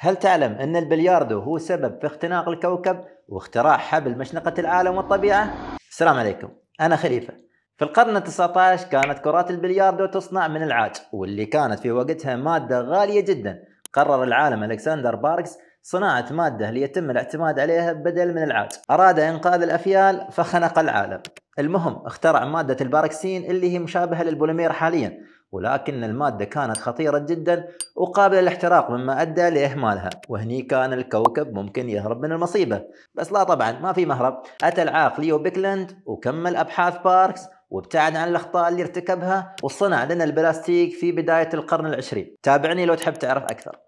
هل تعلم أن البلياردو هو سبب في اختناق الكوكب واختراع حبل مشنقة العالم والطبيعة؟ السلام عليكم أنا خليفة في القرن ال19 كانت كرات البلياردو تصنع من العاج واللي كانت في وقتها مادة غالية جدا قرر العالم ألكسندر باركس صناعة مادة ليتم الاعتماد عليها بدل من العاج أراد إنقاذ الأفيال فخنق العالم المهم اخترع مادة الباركسين اللي هي مشابهة للبوليمير حاليا ولكن المادة كانت خطيرة جدا وقابلة للاحتراق مما أدى لإهمالها وهني كان الكوكب ممكن يهرب من المصيبة بس لا طبعا ما في مهرب أتى العاق ليو بيكلند وكمل أبحاث باركس وابتعد عن الأخطاء اللي ارتكبها وصنع لنا البلاستيك في بداية القرن العشرين تابعني لو تحب تعرف أكثر